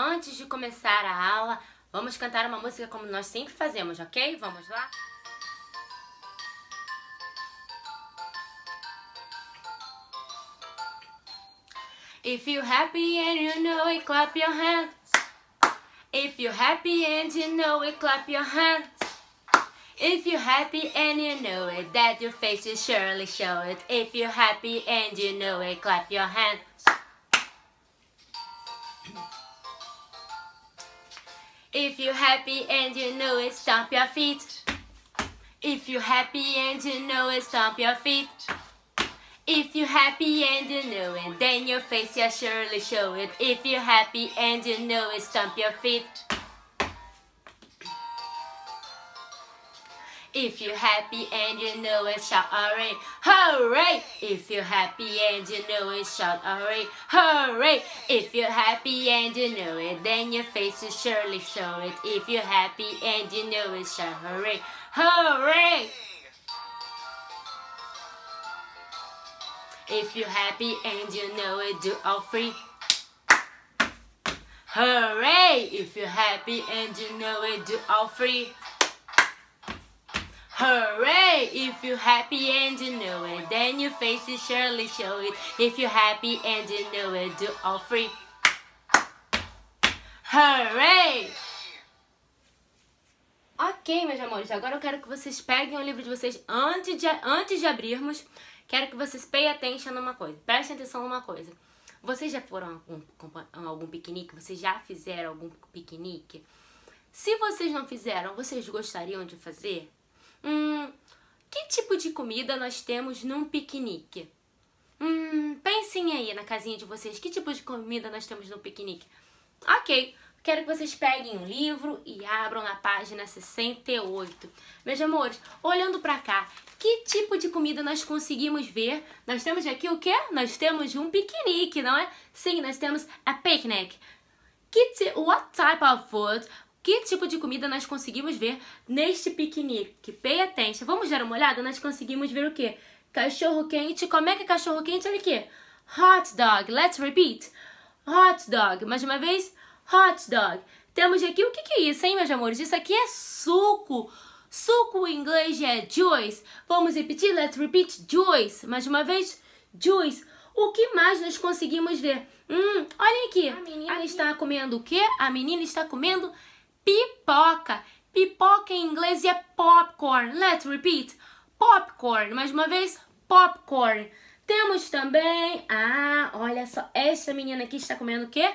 Antes de começar a aula, vamos cantar uma música como nós sempre fazemos, ok? Vamos lá? If you're happy and you know it, clap your hands. If you're happy and you know it, clap your hands. If you're happy and you know it, that your face will surely show it. If you're happy and you know it, clap your hands. If you're happy and you know it, stomp your feet. If you're happy and you know it, stomp your feet. If you're happy and you know it, then your face, yeah, surely show it. If you're happy and you know it, stomp your feet. If you're happy and you know it, shout hooray, hooray! If you're happy and you know it, shout hooray, hooray! If you're happy and you know it, then your face will surely show it. If you're happy and you know it, shout hooray, hooray! If you're happy and you know it, do all three. Hooray! If you're happy and you know it, do all three. Hooray! If you happy and you know it, then your face is surely show it. If you happy and you know it, do all free. Hooray! Ok, meus amores, agora eu quero que vocês peguem o livro de vocês antes de, antes de abrirmos. Quero que vocês pay atenção numa coisa, prestem atenção numa coisa. Vocês já foram a algum, algum piquenique? Vocês já fizeram algum piquenique? Se vocês não fizeram, vocês gostariam de fazer? Hum, que tipo de comida nós temos num piquenique? Hum, pensem aí na casinha de vocês, que tipo de comida nós temos no piquenique? Ok, quero que vocês peguem um livro e abram na página 68. Meus amores, olhando para cá, que tipo de comida nós conseguimos ver? Nós temos aqui o quê? Nós temos um piquenique, não é? Sim, nós temos a picnic. what type of food que tipo de comida nós conseguimos ver neste piquenique? Pay attention. Vamos dar uma olhada? Nós conseguimos ver o quê? Cachorro quente. Como é que é cachorro quente? Olha aqui. Hot dog. Let's repeat. Hot dog. Mais uma vez. Hot dog. Temos aqui o que, que é isso, hein, meus amores? Isso aqui é suco. Suco em inglês é juice. Vamos repetir? Let's repeat juice. Mais uma vez, juice. O que mais nós conseguimos ver? Hum, olhem aqui. A menina, a menina está comendo o quê? A menina está comendo pipoca. Pipoca em inglês é popcorn. Let's repeat. Popcorn. Mais uma vez, popcorn. Temos também... Ah, olha só. essa menina aqui está comendo o quê?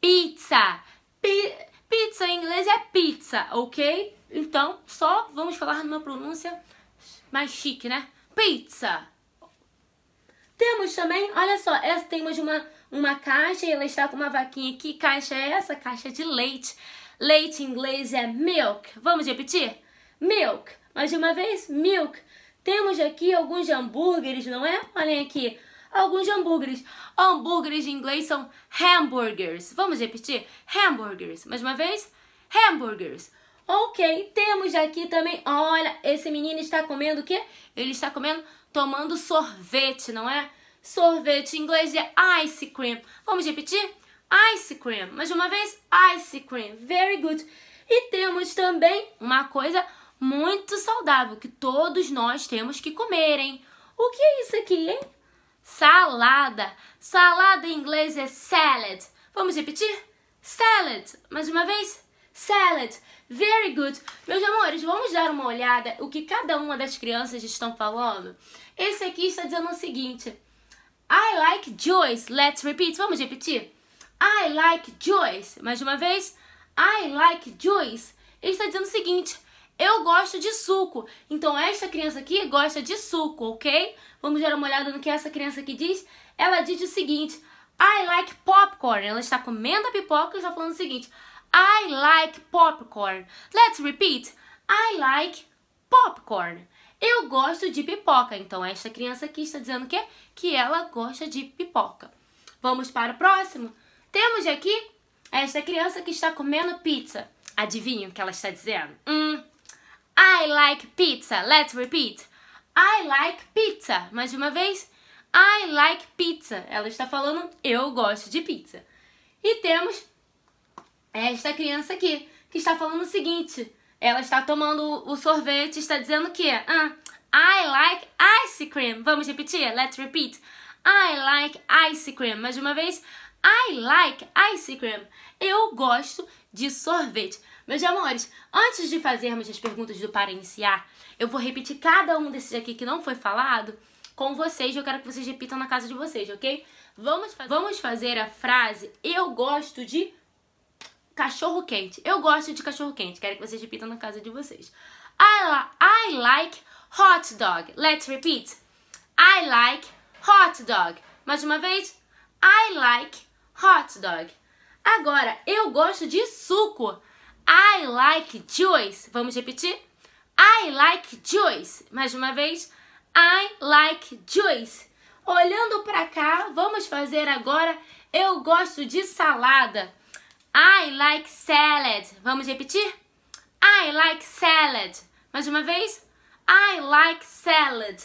Pizza. Pi... pizza em inglês é pizza, ok? Então, só vamos falar numa pronúncia mais chique, né? Pizza. Temos também, olha só, essa temos uma, uma caixa e ela está com uma vaquinha aqui. Caixa é essa? Caixa de leite. Leite em inglês é milk. Vamos repetir? Milk. Mais uma vez, milk. Temos aqui alguns hambúrgueres, não é? Olhem aqui. Alguns hambúrgueres. Hambúrgueres em inglês são hamburgers. Vamos repetir? Hamburgers. Mais uma vez? Hamburgers. Ok, temos aqui também. Olha, esse menino está comendo o quê? Ele está comendo, tomando sorvete, não é? Sorvete em inglês é ice cream. Vamos repetir? ice cream. Mais uma vez, ice cream. Very good. E temos também uma coisa muito saudável que todos nós temos que comer, hein? O que é isso aqui, hein? Salada. Salada em inglês é salad. Vamos repetir? Salad. Mais uma vez? Salad. Very good. Meus amores, vamos dar uma olhada o que cada uma das crianças estão falando? Esse aqui está dizendo o seguinte. I like Joyce. Let's repeat. Vamos repetir? I like Joyce. Mais uma vez, I like Joyce. Ele está dizendo o seguinte: eu gosto de suco. Então, esta criança aqui gosta de suco, ok? Vamos dar uma olhada no que essa criança aqui diz. Ela diz o seguinte: I like popcorn. Ela está comendo a pipoca e está falando o seguinte: I like popcorn. Let's repeat. I like popcorn. Eu gosto de pipoca. Então, esta criança aqui está dizendo o quê? Que ela gosta de pipoca. Vamos para o próximo? Temos aqui esta criança que está comendo pizza. Adivinha o que ela está dizendo? Hum, I like pizza. Let's repeat. I like pizza. Mais uma vez. I like pizza. Ela está falando eu gosto de pizza. E temos esta criança aqui que está falando o seguinte. Ela está tomando o sorvete e está dizendo o quê? Hum. I like ice cream. Vamos repetir? Let's repeat. I like ice cream. Mais uma vez. I like ice cream. Eu gosto de sorvete. Meus amores, antes de fazermos as perguntas do para iniciar, eu vou repetir cada um desses aqui que não foi falado com vocês. Eu quero que vocês repitam na casa de vocês, ok? Vamos, fa vamos fazer a frase Eu gosto de cachorro quente. Eu gosto de cachorro quente. Quero que vocês repitam na casa de vocês. I, li I like hot dog. Let's repeat. I like hot dog. Mais uma vez. I like hot dog. Agora, eu gosto de suco. I like juice. Vamos repetir? I like juice. Mais uma vez. I like juice. Olhando para cá, vamos fazer agora eu gosto de salada. I like salad. Vamos repetir? I like salad. Mais uma vez. I like salad.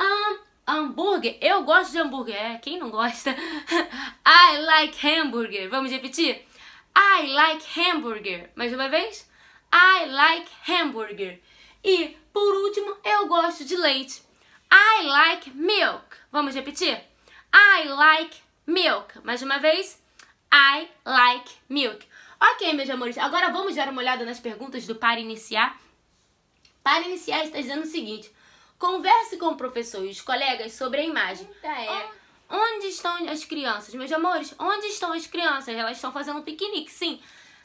Um, Hambúrguer? Eu gosto de hambúrguer. É, quem não gosta? I like hamburger. Vamos repetir? I like hamburger. Mais uma vez? I like hamburger. E, por último, eu gosto de leite. I like milk. Vamos repetir? I like milk. Mais uma vez? I like milk. Ok, meus amores, agora vamos dar uma olhada nas perguntas do para iniciar. Para iniciar está dizendo o seguinte: Converse com o professor e os colegas sobre a imagem. É. Onde estão as crianças? Meus amores, onde estão as crianças? Elas estão fazendo um piquenique, sim.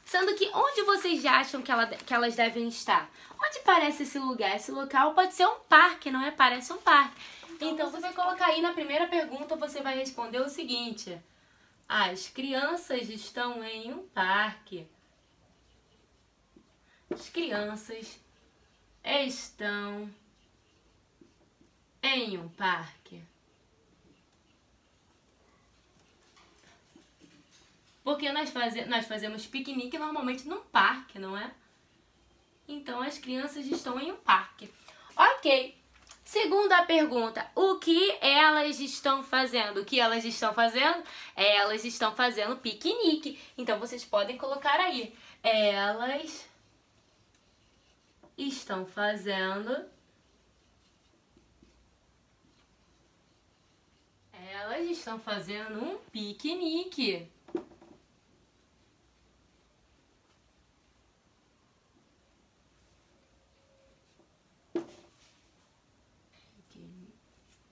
Sendo que onde vocês acham que, ela, que elas devem estar? Onde parece esse lugar? Esse local pode ser um parque, não é? Parece um parque. Então, então você vai colocar aí na primeira pergunta, você vai responder o seguinte. As crianças estão em um parque. As crianças estão em um parque. Porque nós, faze nós fazemos piquenique normalmente num parque, não é? Então as crianças estão em um parque. Ok. Segunda pergunta: o que elas estão fazendo? O que elas estão fazendo? Elas estão fazendo piquenique. Então vocês podem colocar aí. Elas estão fazendo Elas estão fazendo um piquenique.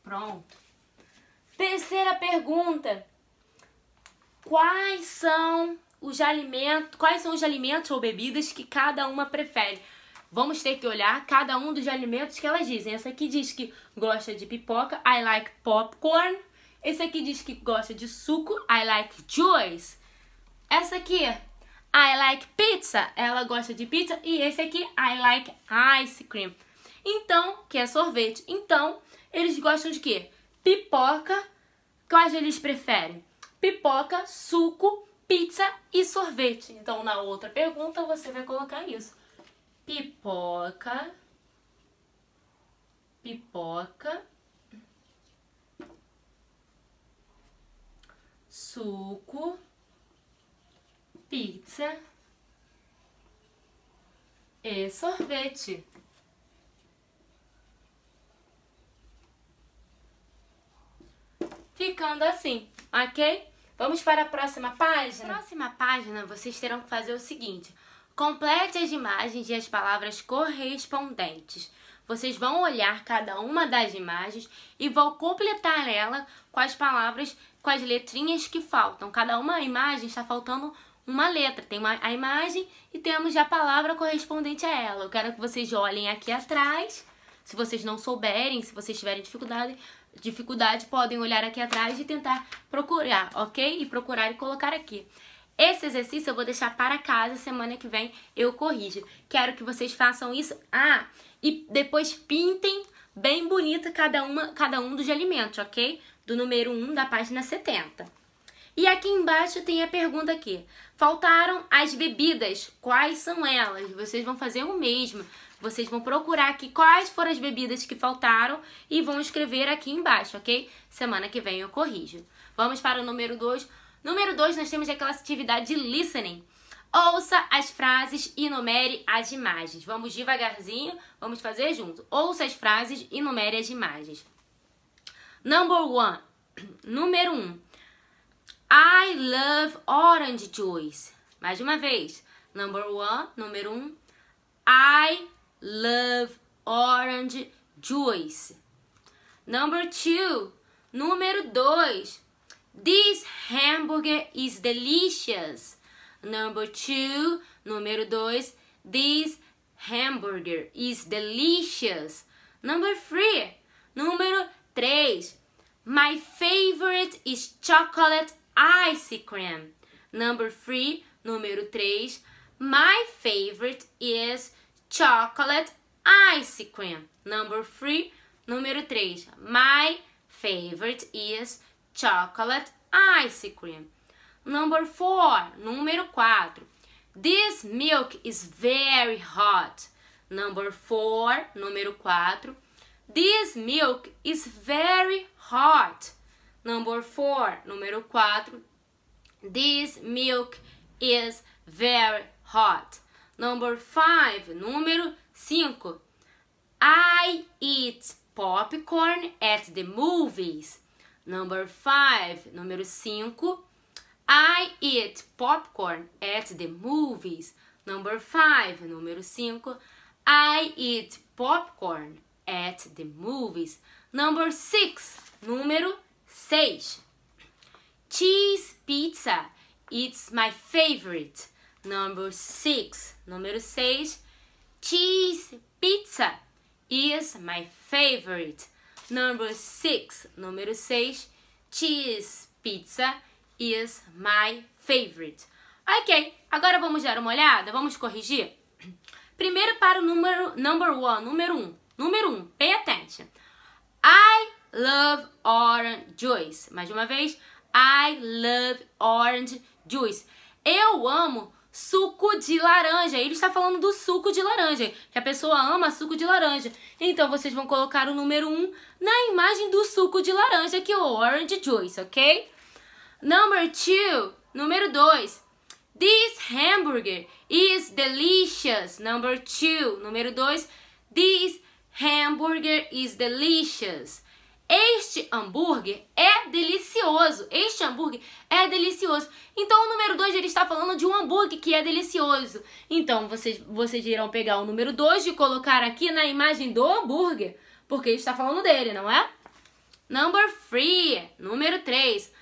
Pronto. Terceira pergunta. Quais são os alimentos, quais são os alimentos ou bebidas que cada uma prefere? Vamos ter que olhar cada um dos alimentos que elas dizem. Essa aqui diz que gosta de pipoca, I like popcorn. Esse aqui diz que gosta de suco. I like juice. Essa aqui, I like pizza. Ela gosta de pizza. E esse aqui, I like ice cream. Então, que é sorvete. Então, eles gostam de quê? Pipoca. Quais eles preferem? Pipoca, suco, pizza e sorvete. Então, na outra pergunta, você vai colocar isso. Pipoca. Pipoca suco, pizza e sorvete. Ficando assim, ok? Vamos para a próxima página? Na próxima página, vocês terão que fazer o seguinte. Complete as imagens e as palavras correspondentes. Vocês vão olhar cada uma das imagens e vão completar ela com as palavras, com as letrinhas que faltam. Cada uma imagem está faltando uma letra. Tem uma, a imagem e temos a palavra correspondente a ela. Eu quero que vocês olhem aqui atrás. Se vocês não souberem, se vocês tiverem dificuldade, dificuldade podem olhar aqui atrás e tentar procurar, ok? E procurar e colocar aqui. Esse exercício eu vou deixar para casa, semana que vem eu corrijo. Quero que vocês façam isso. Ah, e depois pintem bem bonita cada, uma, cada um dos alimentos, ok? Do número 1 da página 70. E aqui embaixo tem a pergunta aqui. Faltaram as bebidas. Quais são elas? Vocês vão fazer o mesmo. Vocês vão procurar aqui quais foram as bebidas que faltaram e vão escrever aqui embaixo, ok? Semana que vem eu corrijo. Vamos para o número 2. Número 2, nós temos aquela atividade de listening. Ouça as frases e numere as imagens. Vamos devagarzinho, vamos fazer junto. Ouça as frases e numere as imagens. Number one. Número um. I love orange juice. Mais uma vez. Number one, número um. I love orange juice. Number two. Número dois. This hamburger is delicious. Number two, número dois, this hamburger is delicious. Number three, número três, my favorite is chocolate ice cream. Number three, número três, my favorite is chocolate ice cream. Number three, número três, my favorite is chocolate ice cream. Number four, número 4. This milk is very hot. Number four, número 4. This milk is very hot. Number four, número 4. This milk is very hot. Number five, número 5. I eat popcorn at the movies. Number five, número 5. I eat popcorn at the movies. Number five, número 5. I eat popcorn at the movies. Number six, número 6. Cheese pizza. It's my favorite. Number six, número 6. Cheese pizza is my favorite. Number six, número 6. Cheese pizza is my favorite. Ok, agora vamos dar uma olhada, vamos corrigir? Primeiro para o número number one, número um. Número um, pay attention. I love orange juice. Mais uma vez, I love orange juice. Eu amo suco de laranja. Ele está falando do suco de laranja, que a pessoa ama suco de laranja. Então vocês vão colocar o número 1 um na imagem do suco de laranja, que é o orange juice, ok? Number two, número 2. This hamburger is delicious. Number two, número 2. This hamburger is delicious. Este hambúrguer é delicioso. Este hambúrguer é delicioso. Então, o número 2 ele está falando de um hambúrguer que é delicioso. Então, vocês, vocês irão pegar o número 2 e colocar aqui na imagem do hambúrguer, porque ele está falando dele, não é? Number 3, número 3.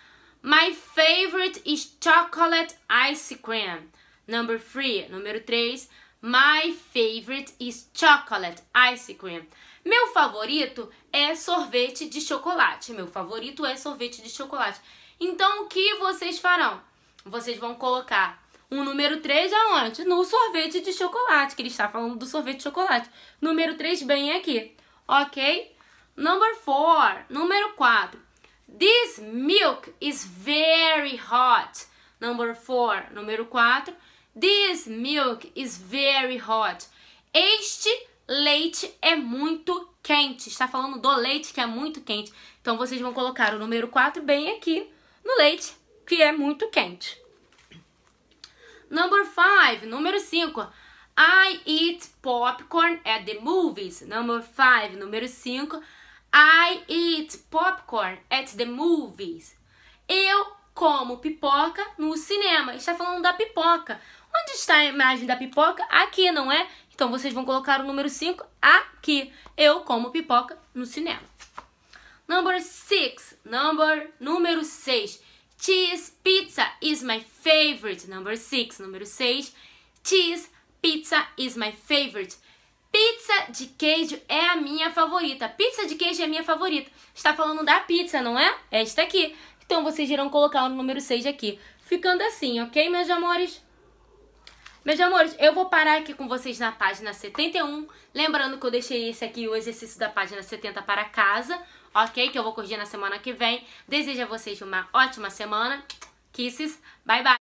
My favorite is chocolate ice cream. Number three, número 3. My favorite is chocolate ice cream. Meu favorito é sorvete de chocolate. Meu favorito é sorvete de chocolate. Então, o que vocês farão? Vocês vão colocar o número 3 aonde? No sorvete de chocolate, que ele está falando do sorvete de chocolate. Número 3 bem aqui, ok? Number 4, número 4. This milk is very hot. Number 4, Número 4. This milk is very hot. Este leite é muito quente. Está falando do leite que é muito quente. Então vocês vão colocar o número 4 bem aqui no leite que é muito quente. Number 5, número 5. I eat popcorn at the movies. Number 5, número 5. I eat popcorn at the movies. Eu como pipoca no cinema. Está falando da pipoca. Onde está a imagem da pipoca? Aqui, não é? Então vocês vão colocar o número 5 aqui. Eu como pipoca no cinema. Number 6. Number número 6. Cheese pizza is my favorite. Number 6, número 6. Cheese pizza is my favorite. Pizza de queijo é a minha favorita. Pizza de queijo é a minha favorita. Está falando da pizza, não é? é esta aqui. Então vocês irão colocar o número 6 aqui. Ficando assim, ok, meus amores? Meus amores, eu vou parar aqui com vocês na página 71. Lembrando que eu deixei esse aqui, o exercício da página 70 para casa, ok? Que eu vou corrigir na semana que vem. Desejo a vocês uma ótima semana. Kisses. Bye, bye.